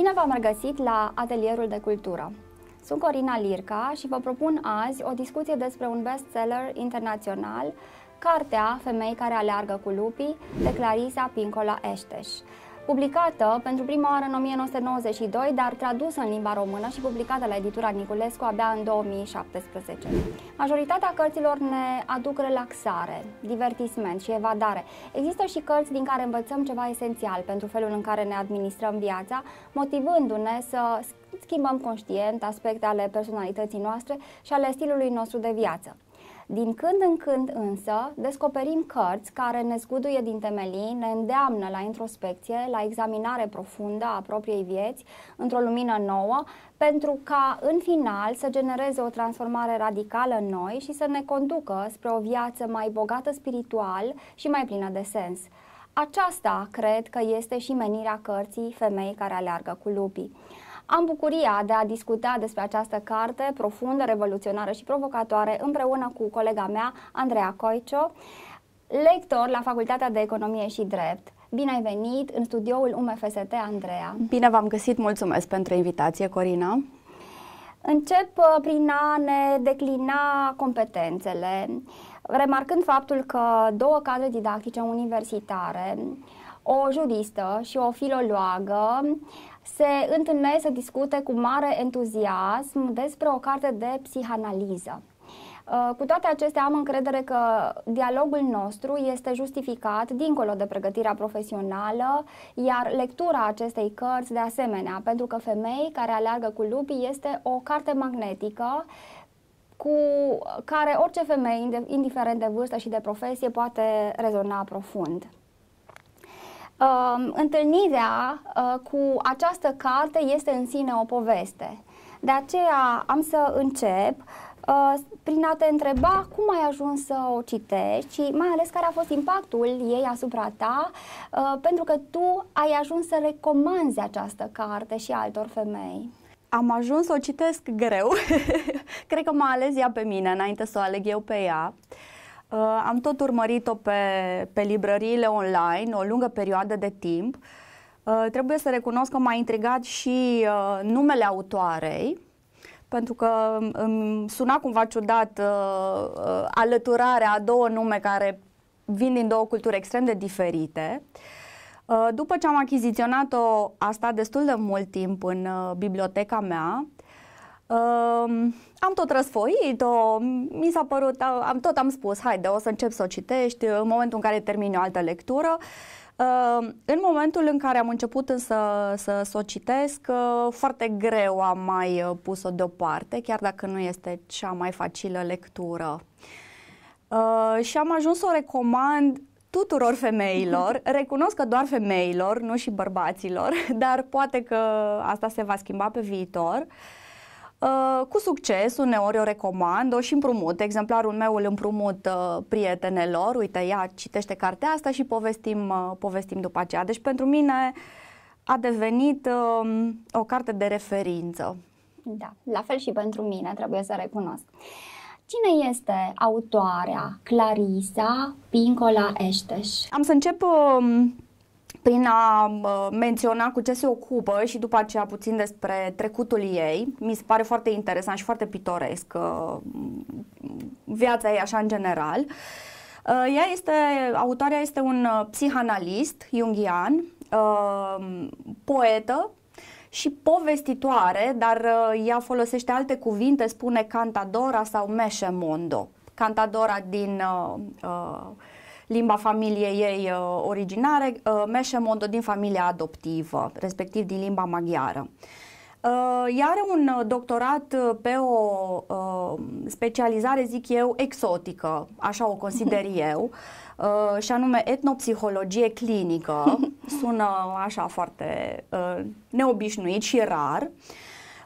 Bine v-am regăsit la Atelierul de Cultură. Sunt Corina Lirca și vă propun azi o discuție despre un bestseller internațional, cartea Femei care aleargă cu lupii de Clarisa Pincola Eșteș publicată pentru prima oară în 1992, dar tradusă în limba română și publicată la editura Niculescu abia în 2017. Majoritatea cărților ne aduc relaxare, divertisment și evadare. Există și cărți din care învățăm ceva esențial pentru felul în care ne administrăm viața, motivându-ne să schimbăm conștient aspecte ale personalității noastre și ale stilului nostru de viață. Din când în când însă descoperim cărți care ne zguduie din temelii, ne îndeamnă la introspecție, la examinare profundă a propriei vieți, într-o lumină nouă, pentru ca în final să genereze o transformare radicală în noi și să ne conducă spre o viață mai bogată spiritual și mai plină de sens. Aceasta cred că este și menirea cărții Femei care aleargă cu lupii. Am bucuria de a discuta despre această carte profundă, revoluționară și provocatoare împreună cu colega mea, Andreea Coicio, lector la Facultatea de Economie și Drept. Bine ai venit în studioul UMFST, Andreea. Bine v-am găsit, mulțumesc pentru invitație, Corina. Încep uh, prin a ne declina competențele, remarcând faptul că două cadre didactice universitare, o juristă și o filoloagă, se întâlnesc să discute cu mare entuziasm despre o carte de psihanaliză. Uh, cu toate acestea, am încredere că dialogul nostru este justificat dincolo de pregătirea profesională, iar lectura acestei cărți de asemenea, pentru că Femei care aleargă cu lupii este o carte magnetică cu care orice femeie, indiferent de vârstă și de profesie, poate rezona profund uh, întâlnirea uh, cu această carte este în sine o poveste. De aceea am să încep uh, prin a te întreba cum ai ajuns să o citești și mai ales care a fost impactul ei asupra ta, uh, pentru că tu ai ajuns să recomanzi această carte și altor femei. Am ajuns să o citesc greu. Cred că m-a ales ea pe mine înainte să o aleg eu pe ea. Uh, Uh, am tot urmărit-o pe, pe librăriile online o lungă perioadă de timp. Uh, trebuie să recunosc că m-a intrigat și uh, numele autoarei, pentru că um, îmi suna cumva ciudat uh, uh, alăturarea a două nume care vin din două culturi extrem de diferite. Uh, după ce am achiziționat-o, a stat destul de mult timp în uh, biblioteca mea, Um, am tot răsfoit, o, mi s-a părut, am, tot am spus, haide, o să încep să o citești în momentul în care termin o altă lectură. Uh, în momentul în care am început însă să, să o citesc, uh, foarte greu am mai uh, pus-o deoparte, chiar dacă nu este cea mai facilă lectură. Uh, și am ajuns să o recomand tuturor femeilor, recunosc că doar femeilor, nu și bărbaților, dar poate că asta se va schimba pe viitor. Uh, Uh, cu succes, uneori o recomand, o și împrumut. Exemplarul meu îl împrumut uh, prietenelor, uite, ea citește cartea asta și povestim, uh, povestim după aceea. Deci pentru mine a devenit um, o carte de referință. Da, la fel și pentru mine, trebuie să recunosc. Cine este autoarea Clarisa Pincola Eșteș? Am să încep um, prin a menționa cu ce se ocupă și după aceea puțin despre trecutul ei, mi se pare foarte interesant și foarte pitoresc uh, viața ei așa în general. Uh, ea este, autoarea este un uh, psihanalist jungian, poetă și povestitoare, dar ea folosește alte cuvinte, spune cantadora sau meșemondo. Cantadora din uh, uh, limba familiei ei uh, originare, uh, Meșemondo din familia adoptivă, respectiv din limba maghiară. Uh, ea are un uh, doctorat uh, pe o uh, specializare, zic eu, exotică, așa o consider eu, uh, și anume etnopsihologie clinică. Sună așa foarte uh, neobișnuit și rar. Uh,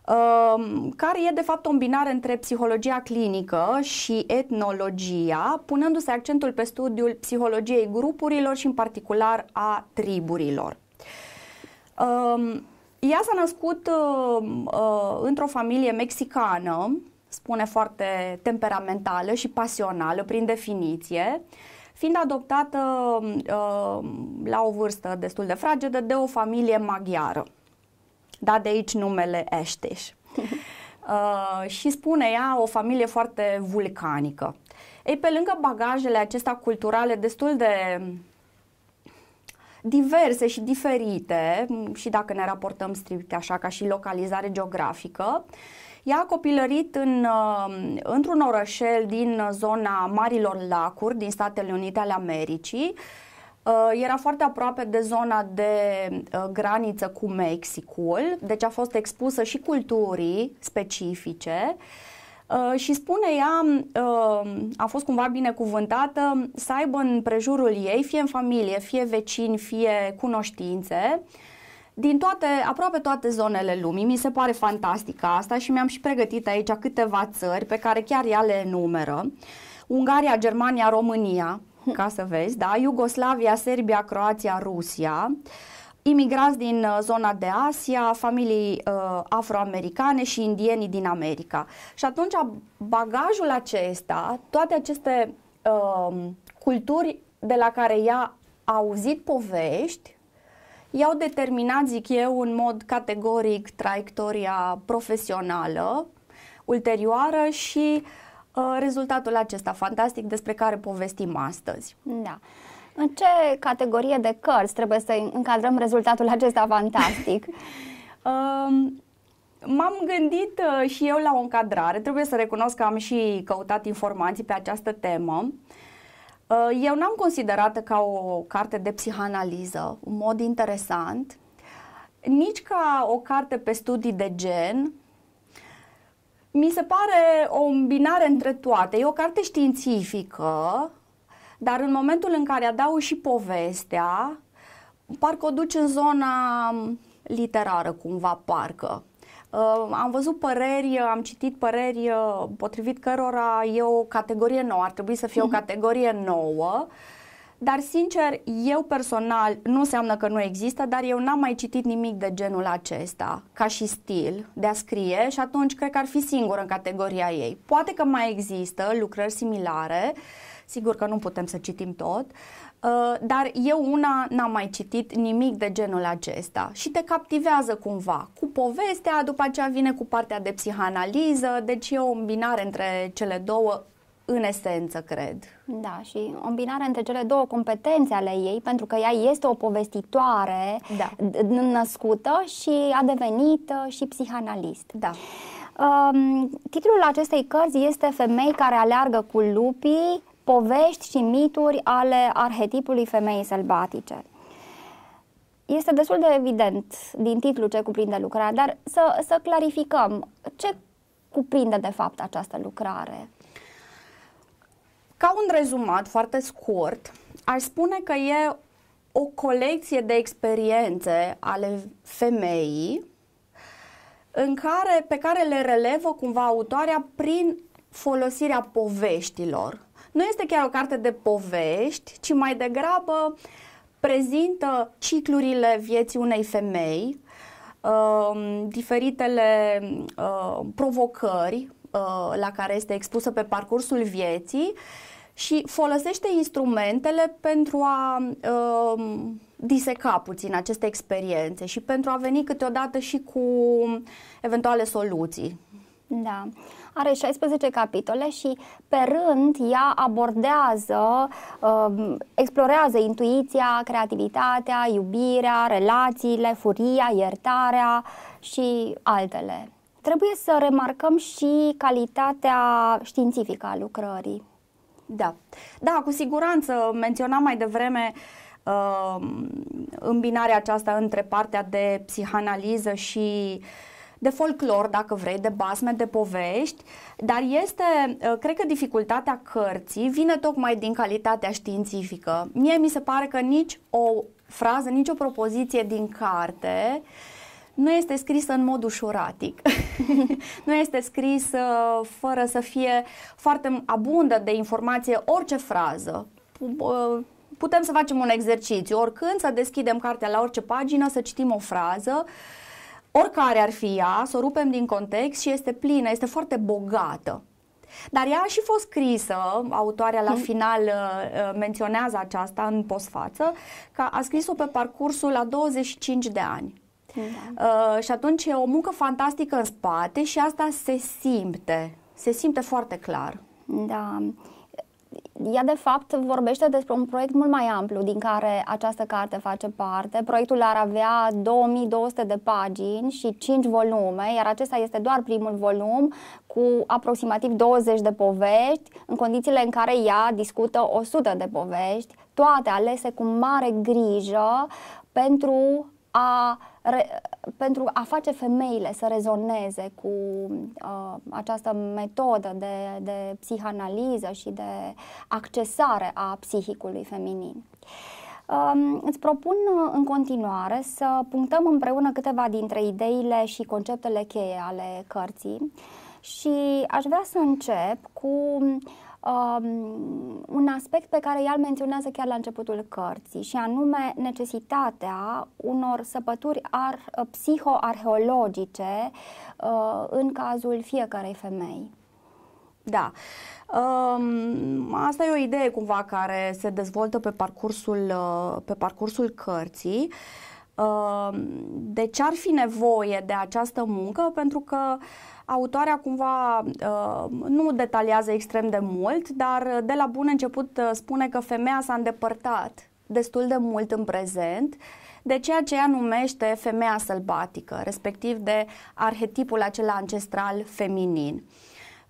Ehm, care e de fapt o îmbinare între psihologia clinică și etnologia, punându-se accentul pe studiul psihologiei grupurilor și în particular a triburilor. Ehm, ea s-a născut ehm, eh, într-o familie mexicană, spune foarte temperamentală și pasională prin definiție, fiind adoptată la o vârstă destul de fragedă de o familie maghiară da de aici numele Eșteș. Uh, și spune ea o familie foarte vulcanică. Ei, pe lângă bagajele acestea culturale destul de diverse și diferite, și dacă ne raportăm strict așa ca și localizare geografică, ea a copilărit în, uh, într-un orășel din zona Marilor Lacuri, din Statele Unite ale Americii, Uh, era foarte aproape de zona de uh, graniță cu Mexicul, deci a fost expusă și culturii specifice. Uh, și spune ea, a fost cumva binecuvântată, să aibă în prejurul ei, fie în familie, fie vecini, fie cunoștințe, din toate, aproape toate zonele lumii. Mi se pare fantastică asta și mi-am și pregătit aici câteva țări pe care chiar ea le enumeră. Ungaria, Germania, România, ca să vezi, da, Iugoslavia, Serbia, Croația, Rusia, imigranți din uh, zona de Asia, familii uh, afroamericane și indienii din America. Și atunci bagajul acesta, toate aceste uh, culturi de la care ea a auzit povești, i-au determinat, zic eu, în mod categoric traiectoria profesională ulterioară și uh, Uh, rezultatul acesta fantastic despre care povestim astăzi. Da. În ce categorie de cărți trebuie să încadrăm rezultatul acesta fantastic? um, M-am gândit uh, și eu la o încadrare. Trebuie să recunosc că am și căutat informații pe această temă. Uh, eu n-am considerat ca o carte de psihanaliză, un mod interesant, nici ca o carte pe studii de gen, mi se pare o îmbinare între toate. E o carte științifică, dar în momentul în care adaug și povestea, parcă o duci în zona literară cumva, parcă. Uh, am văzut păreri, am citit păreri uh, potrivit cărora e o categorie nouă, ar trebui să fie o mhm. categorie nouă. Uh, dar sincer, eu personal, nu înseamnă că nu există, dar eu n-am mai citit nimic de genul acesta, ca și stil de a scrie și atunci cred că ar fi singură în categoria ei. Poate că mai există lucrări similare, sigur că nu putem să citim tot, uh, dar eu una n-am mai citit nimic de genul acesta și te captivează cumva cu povestea, după aceea vine cu partea de psihanaliză, deci e o îmbinare între cele două în esență, cred. Da, și combinarea între cele două competențe ale ei, pentru că ea este o povestitoare da. născută și a devenit uh, și psihanalist. Da. Um, titlul acestei cărți este Femei care aleargă cu lupii, povești și mituri ale arhetipului femeii sălbatice. Este destul de evident din titlu ce cuprinde lucrarea, dar să, să clarificăm ce cuprinde de fapt această lucrare. Ca un rezumat foarte scurt, aș spune că e o colecție de experiențe ale femeii în care, pe care le relevă cumva autoarea prin folosirea poveștilor. Nu este chiar o carte de povești, ci mai degrabă prezintă ciclurile vieții unei femei, uh, diferitele uh, provocări Uh, la care este expusă pe parcursul vieții și folosește instrumentele pentru a uh, diseca puțin aceste experiențe și pentru a veni câteodată și cu eventuale soluții. Da. Are 16 capitole și pe rând ea abordează, uh, explorează intuiția, creativitatea, iubirea, relațiile, furia, iertarea și altele. Trebuie să remarcăm și calitatea științifică a lucrării. Da, da cu siguranță menționam mai devreme uh, îmbinarea aceasta între partea de psihanaliză și de folclor, dacă vrei, de basme, de povești, dar este, uh, cred că dificultatea cărții vine tocmai din calitatea științifică. Mie mi se pare că nici o frază, nici o propoziție din carte uh, nu este scrisă în mod ușuratic, nu este scrisă uh, fără să fie foarte abundă de informație orice frază. Uh, putem să facem un exercițiu, oricând să deschidem cartea la orice pagină, să citim o frază, oricare ar fi ea, să o rupem din context și este plină, este foarte bogată. Dar ea a și fost scrisă, autoarea la final uh, menționează aceasta în postfață, că a scris-o pe parcursul la 25 de ani. Da. Uh, și atunci e o muncă fantastică în spate și asta se simte, se simte foarte clar. Da. Ea, de fapt, vorbește despre un proiect mult mai amplu din care această carte face parte. Proiectul ar avea 2200 de pagini și 5 volume, iar acesta este doar primul volum cu aproximativ 20 de povești, în condițiile în care ea discută 100 de povești, toate alese cu mare grijă pentru a re, pentru a face femeile să rezoneze cu uh, această metodă de, de psihanaliză și de accesare a psihicului feminin. Um, îți propun uh, în continuare să punctăm împreună câteva dintre ideile și conceptele cheie ale cărții și aș vrea să încep cu um, un aspect pe care el menționează chiar la începutul cărții și anume necesitatea unor săpături ar, psihoarheologice uh, în cazul fiecarei femei. Da. Um, asta e o idee cumva care se dezvoltă pe parcursul, uh, pe parcursul cărții. Uh, de ce ar fi nevoie de această muncă? Pentru că uh, Autoarea cumva uh, nu detaliază extrem de mult, dar de la bun început uh, spune că femeia s-a îndepărtat destul de mult în prezent de ceea ce ea numește femeia sălbatică, respectiv de arhetipul acela ancestral feminin.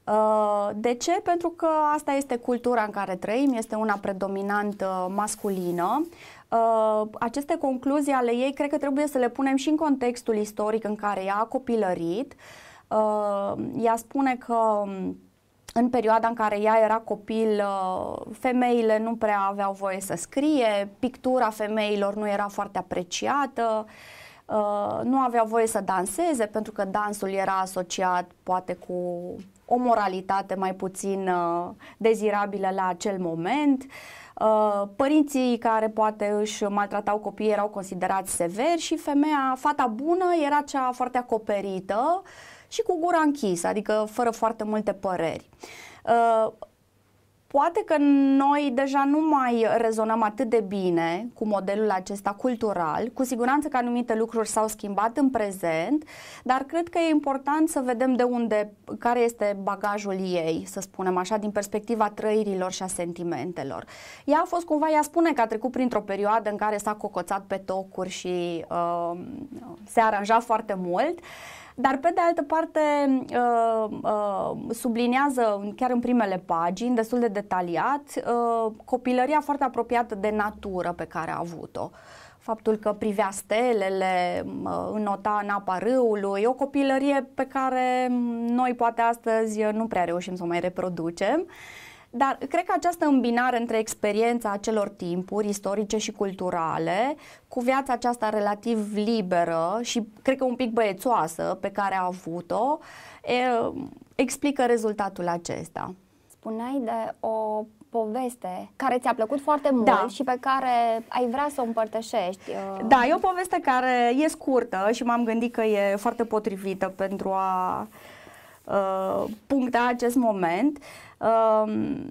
Uh, de ce? Pentru că asta este cultura în care trăim, este una predominant masculină. Aceste concluzii ale ei cred că trebuie să le punem și în contextul istoric în care ea a copilărit. Uh, ea spune că um, în perioada în care ea era copil, uh, femeile nu prea aveau voie să scrie, pictura femeilor nu era foarte apreciată, uh, nu aveau voie să danseze pentru că dansul era asociat poate cu o moralitate mai puțin dezirabilă la acel moment. Părinții care poate își maltratau copiii erau considerați severi și femeia, fata bună, era cea foarte acoperită, uh, și cu gura închisă, adică fără foarte multe păreri. Uh, poate că noi deja nu mai rezonăm atât de bine cu modelul acesta cultural. Cu siguranță că anumite lucruri s-au schimbat în prezent, dar cred că e important să vedem de unde, care este bagajul ei, să spunem așa, din perspectiva trăirilor și a sentimentelor. Ea a fost cumva, ea spune că a trecut printr-o perioadă în care s-a cocoțat pe tocuri și uh, se aranja foarte mult. Uh, dar pe de altă parte uh, uh, sublinează chiar în primele pagini, destul de detaliat, uh, copilăria foarte apropiată de natură pe care a avut-o faptul că privea stelele, înnota în apa râului, o copilărie pe care noi poate astăzi nu prea reușim să o mai reproducem. Uh, dar cred că această îmbinare între experiența acelor timpuri istorice și culturale cu viața aceasta relativ liberă și cred că un pic băiețoasă pe care a avut-o explică rezultatul acesta. Spuneai de o poveste care ți-a plăcut foarte mult da. și pe care ai vrea să o împărtășești. Uh. Da, e o poveste care e scurtă și m-am gândit că e foarte potrivită pentru a uh, Uh, puncta acest moment. Um,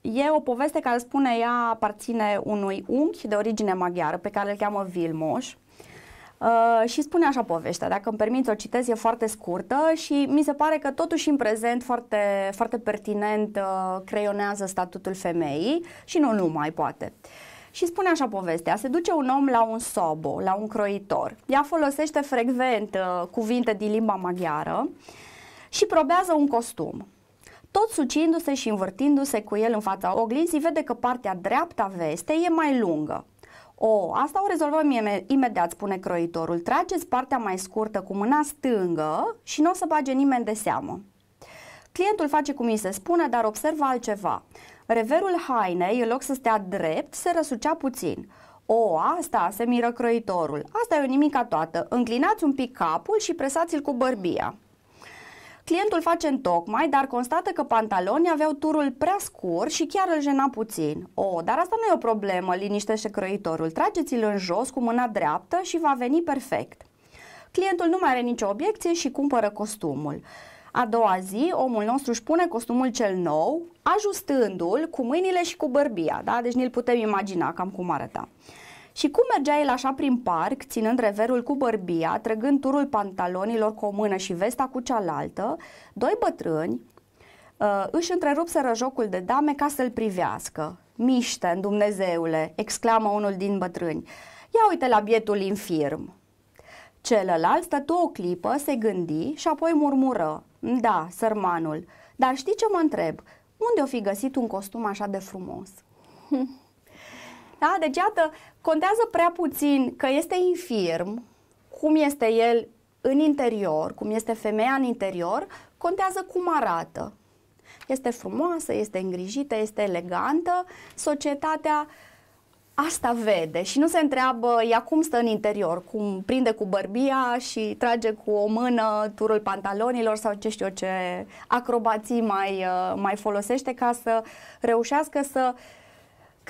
e o poveste care spune ea aparține unui unchi de origine maghiară pe care îl cheamă Vilmoș. Uh, și spune așa povestea, dacă îmi permiți o citesc, e foarte scurtă și mi se pare că totuși în prezent foarte, foarte pertinent uh, creionează statutul femeii și nu numai poate. Și spune așa povestea, se duce un om la un sobo, la un croitor. Ea folosește frecvent uh, cuvinte din limba maghiară uh, și probează un costum. Tot sucindu-se și învârtindu-se cu el în fața oglinzii, vede că partea dreaptă a vestei e mai lungă. O, asta o rezolvăm imediat, spune croitorul. Trageți partea mai scurtă cu mâna stângă și nu o să bage nimeni de seamă. Clientul face cum îi se spune, dar observă altceva. Reverul hainei, în loc să stea drept, se răsucea puțin. O, asta se miră croitorul. Asta e o nimica toată. Înclinați un pic capul și presați-l cu bărbia. Clientul face tocmai, dar constată că pantalonii aveau turul prea scurt și chiar îl jena puțin. O, oh, dar asta nu e o problemă, liniștește croitorul. Trageți-l în jos cu mâna dreaptă și va veni perfect. Clientul nu mai are nicio obiecție și cumpără costumul. A doua zi, omul nostru își pune costumul cel nou, ajustându-l cu mâinile și cu bărbia, da? deci ne-l putem imagina cam cum arăta. Și cum mergea el așa prin parc, ținând reverul cu bărbia, trăgând turul pantalonilor cu o mână și vesta cu cealaltă, doi bătrâni uh, își întrerupseră jocul de dame ca să-l privească. miște în Dumnezeule!" exclamă unul din bătrâni. Ia uite la bietul infirm!" Celălalt stătu o clipă, se gândi și apoi murmură. Da, sărmanul, dar știi ce mă întreb? Unde o fi găsit un costum așa de frumos? da, deci iată Contează prea puțin că este infirm, cum este el în interior, cum este femeia în interior, contează cum arată. Este frumoasă, este îngrijită, este elegantă, societatea asta vede și nu se întreabă ea cum stă în interior, cum prinde cu bărbia și trage cu o mână turul pantalonilor sau ce știu ce acrobații mai, uh, mai folosește ca să reușească să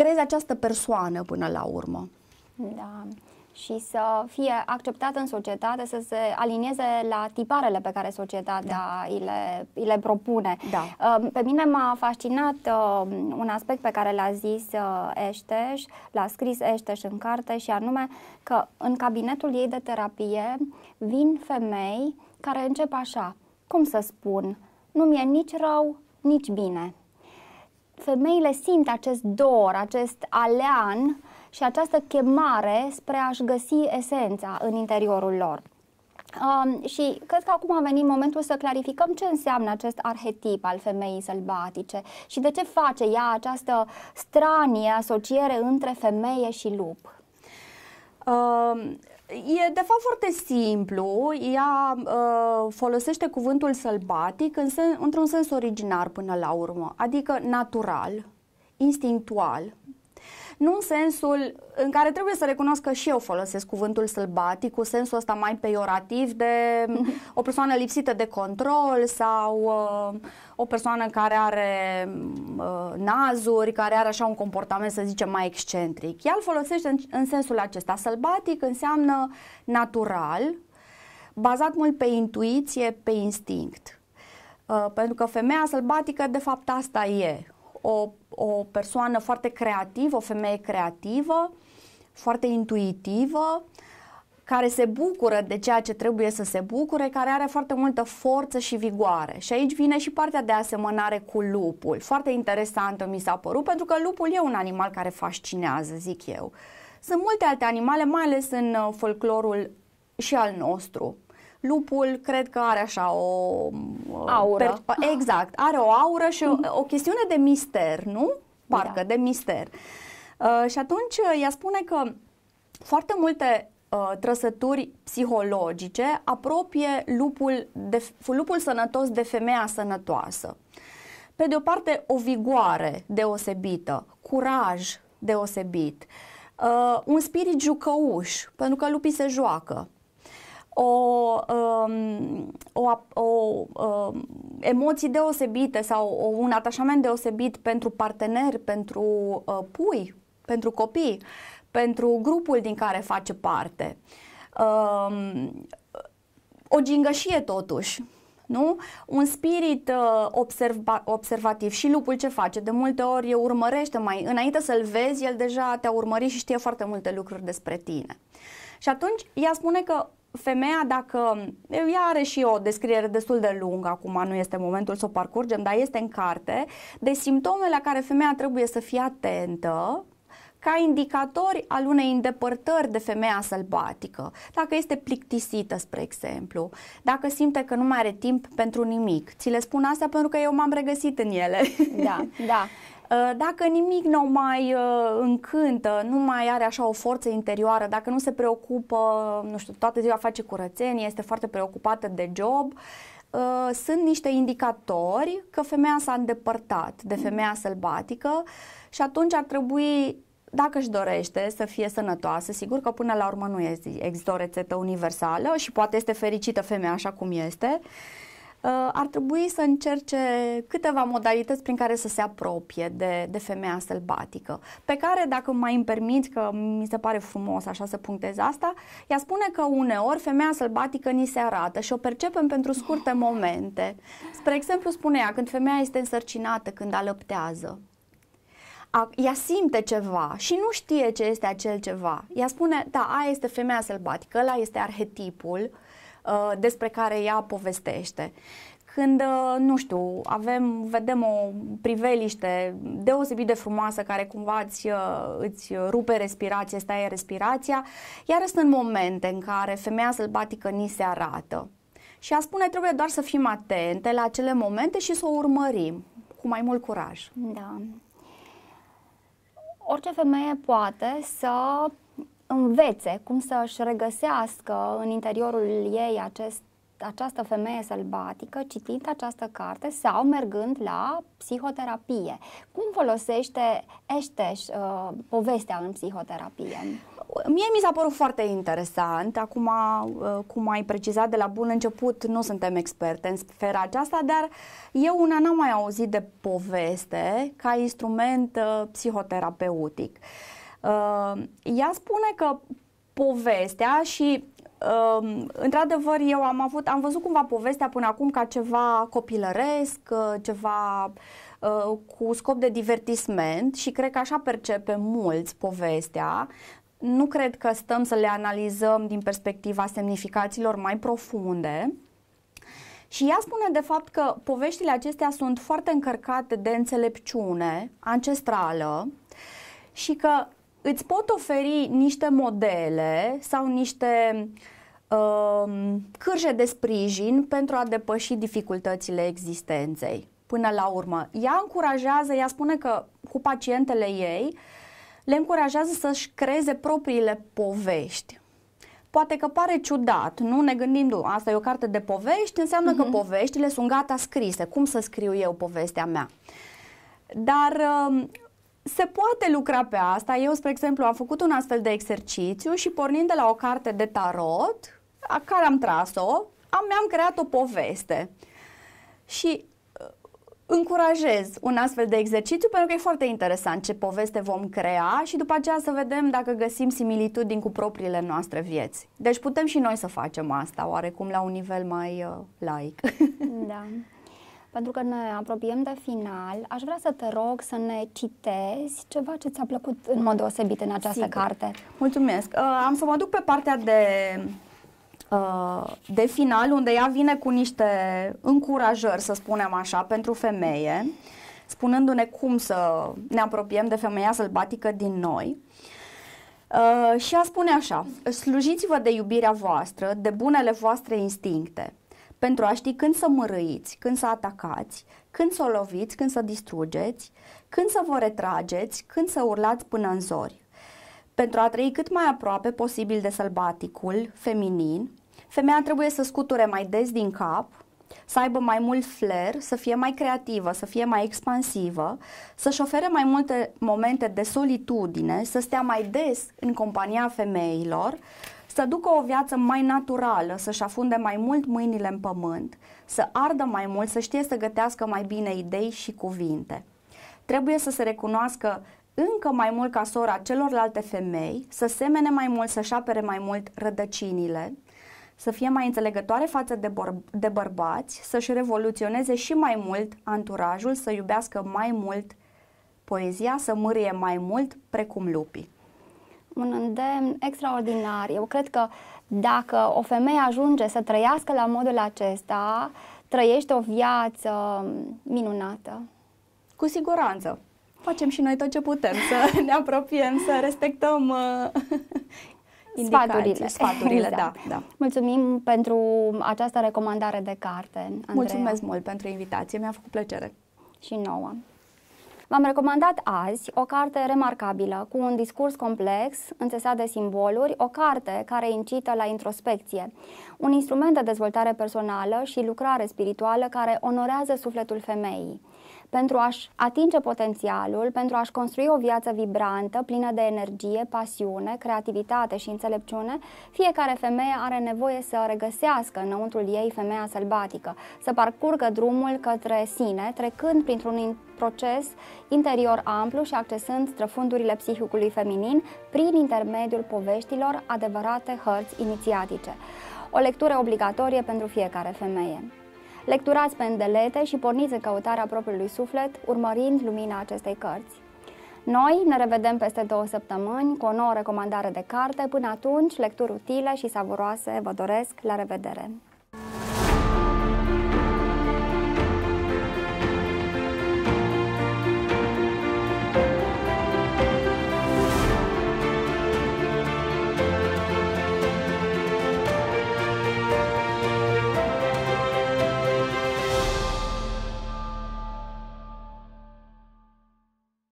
crezi această persoană până la urmă. Da și să fie acceptat în societate, să se alinieze la tiparele pe care societatea da. îi, le, îi le propune. Da. Pe mine m-a fascinat un aspect pe care l-a zis uh, Eșteș, l-a scris Eșteș în carte și anume că în cabinetul ei de terapie vin femei care încep așa, cum să spun, nu mi-e nici rău, nici bine femeile simt acest dor, acest alean și această chemare spre a-și găsi esența în interiorul lor. Um, și cred că acum a venit momentul să clarificăm ce înseamnă acest arhetip al femeii sălbatice și de ce face ea această stranie asociere între femeie și lup. Um, E de fapt foarte simplu, ea uh, folosește cuvântul sălbatic în sen, într-un sens originar până la urmă, adică natural, instinctual, nu în sensul în care trebuie să recunosc că și eu folosesc cuvântul sălbatic cu sensul ăsta mai peiorativ de o persoană lipsită de control sau uh, o persoană care are uh, nazuri, care are așa un comportament, să zicem, mai excentric. El folosește în, în sensul acesta. Sălbatic înseamnă natural, bazat mult pe intuiție, pe instinct. Uh, pentru că femeia sălbatică, de fapt, asta e. O o persoană foarte creativă, o femeie creativă, foarte intuitivă, care se bucură de ceea ce trebuie să se bucure, care are foarte multă forță și vigoare. Și aici vine și partea de asemănare cu lupul. Foarte interesantă mi s-a părut, pentru că lupul e un animal care fascinează, zic eu. Sunt multe alte animale, mai ales în uh, folclorul și al nostru, Lupul cred că are așa o... Uh, aură. Per, exact, are o aură și o, mhm. o chestiune de mister, nu? Da. Parcă, da. de mister. Uh, și atunci uh, ea spune că foarte multe uh, trăsături psihologice apropie lupul, de, lupul sănătos de femeia sănătoasă. Pe de o parte, o vigoare deosebită, curaj deosebit, uh, un spirit jucăuș, pentru că lupii se joacă, o, um, o, o um, emoții deosebite sau un atașament deosebit pentru parteneri, pentru uh, pui, pentru copii, pentru grupul din care face parte. Um, o gingășie totuși, nu? Un spirit uh, observa- observativ și lupul ce face? De multe ori urmărește mai, înainte să-l vezi, el deja te-a urmărit și știe foarte multe lucruri despre tine. Și atunci ea spune că femeia dacă, ea are și o descriere destul de lungă, acum nu este momentul să o parcurgem, dar este în carte, de simptomele la care femeia trebuie să fie atentă, ca indicatori al unei îndepărtări de femeia sălbatică. Dacă este plictisită, spre exemplu, dacă simte că nu mai are timp pentru nimic. Ți le spun asta pentru că eu m-am regăsit în ele. Da, da. Ă, dacă nimic nu mai ă, încântă, nu mai are așa o forță interioară, dacă nu se preocupă, nu știu, toată ziua face curățenie, este foarte preocupată de job, ă, sunt niște indicatori că femeia s-a îndepărtat de mm. femeia sălbatică și atunci ar trebui dacă își dorește să fie sănătoasă, sigur că până la urmă nu există o rețetă universală și poate este fericită femeia așa cum este, uh, Uh, ar trebui să încerce câteva modalități prin care să se apropie de, de femeia sălbatică, pe care, dacă mai îmi permit, că mi se pare frumos așa să punctez asta, ea spune că uneori femeia sălbatică ni se arată și o percepem pentru scurte momente. Spre exemplu, spune ea, când femeia este însărcinată, când alăptează, a, ea simte ceva și nu știe ce este acel ceva. Ea spune, da, aia este femeia sălbatică, ăla este arhetipul, uh, Uh, despre care ea povestește. Când, uh, nu știu, avem, vedem o priveliște deosebit de frumoasă care cumva îți, uh, îți rupe respirația, stai respirația, iar sunt momente în care femeia sălbatică ni se arată. Și a spune trebuie doar să fim atente la acele momente și să o urmărim cu mai mult curaj. Da. Orice femeie poate să învețe cum să își regăsească în interiorul ei acest, această femeie sălbatică citind această carte sau mergând la psihoterapie. Cum folosește Eșteș uh, povestea în psihoterapie? Mie mi s-a părut foarte interesant. Acum, uh, cum ai precizat de la bun început, nu suntem experte în sfera aceasta, dar eu una n-am mai auzit de poveste ca instrument uh, psihoterapeutic. Uh, Uh, ea spune că povestea și uh, într-adevăr eu am avut, am văzut cumva povestea până acum ca ceva copilăresc, uh, ceva cu scop de divertisment și cred că așa percepe mulți povestea. Nu cred că stăm să le analizăm din perspectiva semnificațiilor mai profunde. Și ea spune de fapt că poveștile acestea sunt foarte încărcate de înțelepciune ancestrală și că îți pot oferi niște modele sau niște uh, cârje de sprijin pentru a depăși dificultățile existenței până la urmă. Ea încurajează, ea spune că cu pacientele ei le încurajează să-și creeze propriile povești. Poate că pare ciudat, nu? Ne gândim, asta e o carte de povești, înseamnă uh-huh. că mhm. poveștile sunt gata scrise. Cum să scriu eu povestea mea? Dar uh, se poate lucra pe asta. Eu, spre exemplu, am făcut un astfel de exercițiu și pornind de la o carte de tarot, a care am tras-o, am, mi-am creat o poveste. Și uh, încurajez un astfel de exercițiu pentru că e foarte interesant ce poveste vom crea și după aceea să vedem dacă găsim similitudini cu propriile noastre vieți. Deci putem și noi să facem asta, oarecum la un nivel mai uh, like. Da pentru că ne apropiem de final, aș vrea să te rog să ne citezi ceva ce ți-a plăcut în mod deosebit în această Sigur. carte. Mulțumesc. Uh, am să mă duc pe partea de uh, de final, unde ea vine cu niște încurajări, să spunem așa, pentru femeie, spunându-ne cum să ne apropiem de femeia sălbatică din noi. Uh, și a spune așa, slujiți-vă de iubirea voastră, de bunele voastre instincte pentru a ști când să mărăiți, când să atacați, când să o loviți, când să distrugeți, când să vă retrageți, când să urlați până în zori. Pentru a trăi cât mai aproape posibil de sălbaticul, feminin, femeia trebuie să scuture mai des din cap, să aibă mai mult flair, să fie mai creativă, să fie mai expansivă, să-și ofere mai multe momente de solitudine, să stea mai des în compania femeilor, să ducă o viață mai naturală, să-și afunde mai mult mâinile în pământ, să ardă mai mult, să știe să gătească mai bine idei și cuvinte. Trebuie să se recunoască încă mai mult ca sora celorlalte femei, să semene mai mult, să-și apere mai mult rădăcinile, să fie mai înțelegătoare față de, bor- de bărbați, să-și revoluționeze și mai mult anturajul, să iubească mai mult poezia, să mârie mai mult precum lupii un îndemn extraordinar. Eu cred că dacă o femeie ajunge să trăiască la modul acesta, trăiește o viață minunată. Cu siguranță. Facem și noi tot ce putem să ne apropiem, să respectăm uh, sfaturile. Sfaturile, da, exact. da, da. Mulțumim pentru această recomandare de carte. Andreea. Mulțumesc mult pentru invitație, mi-a făcut plăcere. Și nouă. V-am recomandat azi o carte remarcabilă, cu un discurs complex, înțesat de simboluri, o carte care incită la introspecție, un instrument de dezvoltare personală și lucrare spirituală care onorează sufletul femeii pentru a-și atinge potențialul, pentru a-și construi o viață vibrantă, plină de energie, pasiune, creativitate și înțelepciune, fiecare femeie are nevoie să regăsească înăuntrul ei femeia sălbatică, să parcurgă drumul către sine, trecând printr-un proces interior amplu și accesând străfundurile psihicului feminin prin intermediul poveștilor adevărate hărți inițiatice. O lectură obligatorie pentru fiecare femeie. Lecturați îndelete și porniți în căutarea propriului suflet, urmărind lumina acestei cărți. Noi ne revedem peste două săptămâni cu o nouă recomandare de carte. Până atunci, lecturi utile și savuroase vă doresc. La revedere!